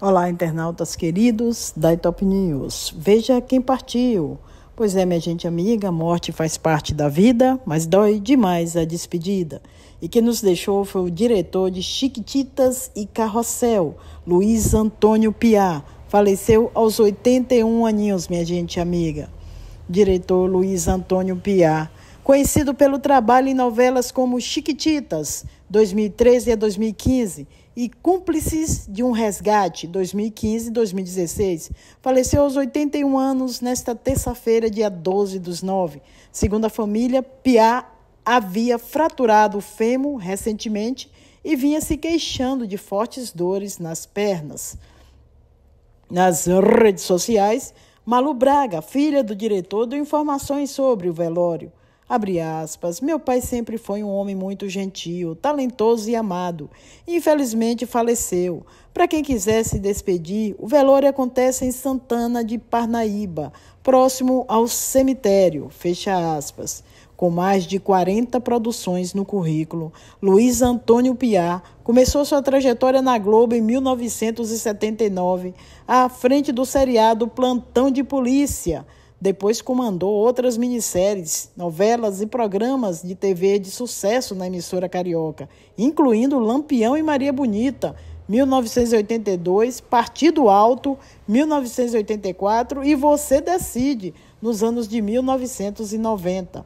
Olá, internautas queridos da Itop News. Veja quem partiu. Pois é, minha gente amiga, a morte faz parte da vida, mas dói demais a despedida. E quem nos deixou foi o diretor de Chiquititas e Carrossel, Luiz Antônio Piá. Faleceu aos 81 aninhos, minha gente amiga. Diretor Luiz Antônio Piá. Conhecido pelo trabalho em novelas como Chiquititas, 2013 a 2015, e Cúmplices de um Resgate, 2015 e 2016, faleceu aos 81 anos nesta terça-feira, dia 12 dos 9. Segundo a família, Piá havia fraturado o fêmur recentemente e vinha se queixando de fortes dores nas pernas. Nas redes sociais, Malu Braga, filha do diretor, deu informações sobre o velório. Abre aspas. Meu pai sempre foi um homem muito gentil, talentoso e amado. Infelizmente faleceu. Para quem quiser se despedir, o velório acontece em Santana de Parnaíba, próximo ao cemitério. Fecha aspas. Com mais de 40 produções no currículo, Luiz Antônio Piá começou sua trajetória na Globo em 1979, à frente do seriado Plantão de Polícia depois comandou outras minisséries, novelas e programas de TV de sucesso na emissora carioca, incluindo Lampião e Maria Bonita, 1982, Partido Alto, 1984 e Você Decide, nos anos de 1990.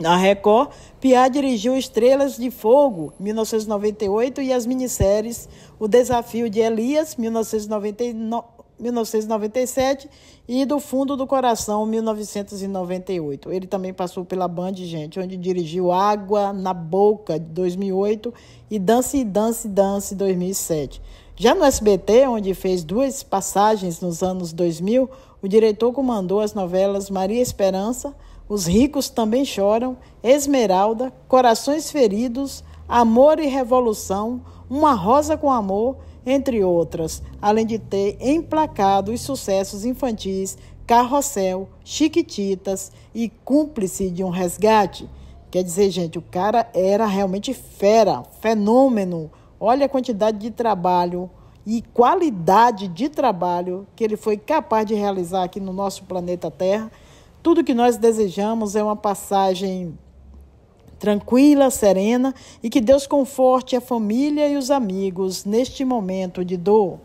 Na Record, Piá dirigiu Estrelas de Fogo, 1998, e as minisséries O Desafio de Elias, 1999. 1997 e Do Fundo do Coração 1998. Ele também passou pela Band, gente, onde dirigiu Água na Boca de 2008 e Dance Dance Dance 2007. Já no SBT, onde fez duas passagens nos anos 2000, o diretor comandou as novelas Maria Esperança, Os Ricos Também Choram, Esmeralda, Corações Feridos, Amor e Revolução, Uma Rosa com Amor entre outras, além de ter emplacado os sucessos infantis Carrossel, Chiquititas e Cúmplice de um Resgate. Quer dizer, gente, o cara era realmente fera, fenômeno. Olha a quantidade de trabalho e qualidade de trabalho que ele foi capaz de realizar aqui no nosso planeta Terra. Tudo que nós desejamos é uma passagem tranquila, serena e que Deus conforte a família e os amigos neste momento de dor.